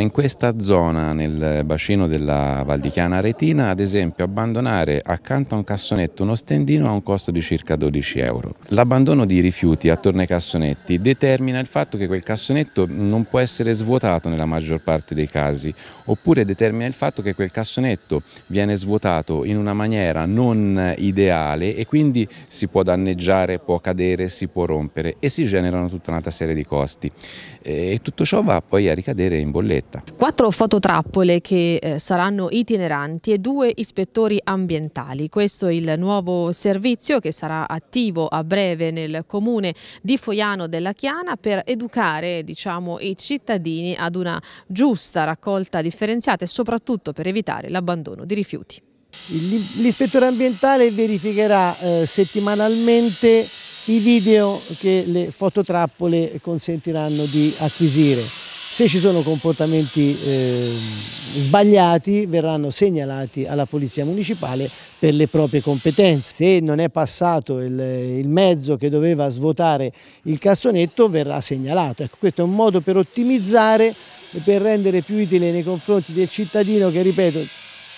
In questa zona, nel bacino della Val di Chiana Retina, ad esempio, abbandonare accanto a un cassonetto uno stendino ha un costo di circa 12 euro. L'abbandono di rifiuti attorno ai cassonetti determina il fatto che quel cassonetto non può essere svuotato nella maggior parte dei casi, oppure determina il fatto che quel cassonetto viene svuotato in una maniera non ideale e quindi si può danneggiare, può cadere, si può rompere e si generano tutta un'altra serie di costi. E tutto ciò va poi a ricadere in bolletta diretta. Quattro fototrappole che eh, saranno itineranti e due ispettori ambientali. Questo è il nuovo servizio che sarà attivo a breve nel comune di Foiano della Chiana per educare diciamo, i cittadini ad una giusta raccolta differenziata e soprattutto per evitare l'abbandono di rifiuti. L'ispettore ambientale verificherà eh, settimanalmente i video che le fototrappole consentiranno di acquisire. Se ci sono comportamenti eh, sbagliati verranno segnalati alla Polizia Municipale per le proprie competenze. Se non è passato il, il mezzo che doveva svuotare il cassonetto verrà segnalato. Ecco, questo è un modo per ottimizzare e per rendere più utile nei confronti del cittadino che, ripeto,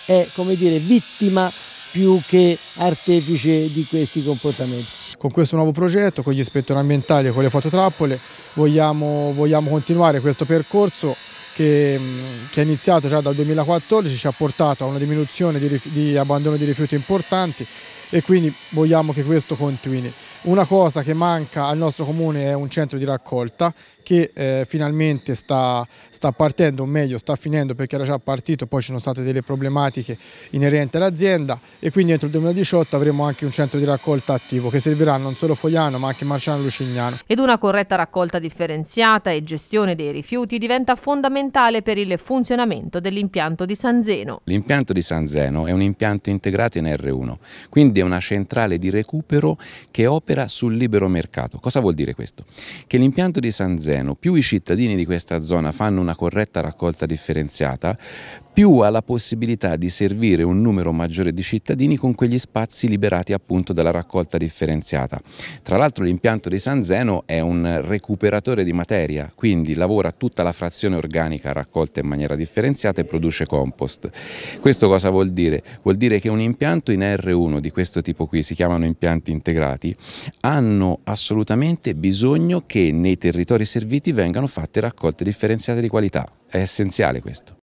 è come dire, vittima più che artefice di questi comportamenti con questo nuovo progetto, con gli ispettori ambientali e con le fototrappole vogliamo, vogliamo continuare questo percorso che, mm, che, è iniziato già dal 2014, ci ha portato a una diminuzione di, di abbandono di rifiuti importanti e quindi vogliamo che questo continui. Una cosa che manca al nostro comune è un centro di raccolta che eh, finalmente sta, sta, partendo, o meglio sta finendo perché era già partito, poi ci sono state delle problematiche inerenti all'azienda e quindi entro il 2018 avremo anche un centro di raccolta attivo che servirà non solo Fogliano ma anche Marciano Lucignano. Ed una corretta raccolta differenziata e gestione dei rifiuti diventa fondamentale fondamentale per il funzionamento dell'impianto di San Zeno. L'impianto di San Zeno è un impianto integrato in R1, quindi è una centrale di recupero che opera sul libero mercato. Cosa vuol dire questo? Che l'impianto di San Zeno, più i cittadini di questa zona fanno una corretta raccolta differenziata, più ha la possibilità di servire un numero maggiore di cittadini con quegli spazi liberati appunto dalla raccolta differenziata. Tra l'altro l'impianto di San Zeno è un recuperatore di materia, quindi lavora tutta la frazione organica raccolta in maniera differenziata e produce compost. Questo cosa vuol dire? Vuol dire che un impianto in R1 di questo tipo qui, si chiamano impianti integrati, hanno assolutamente bisogno che nei territori serviti vengano fatte raccolte differenziate di qualità. È essenziale questo.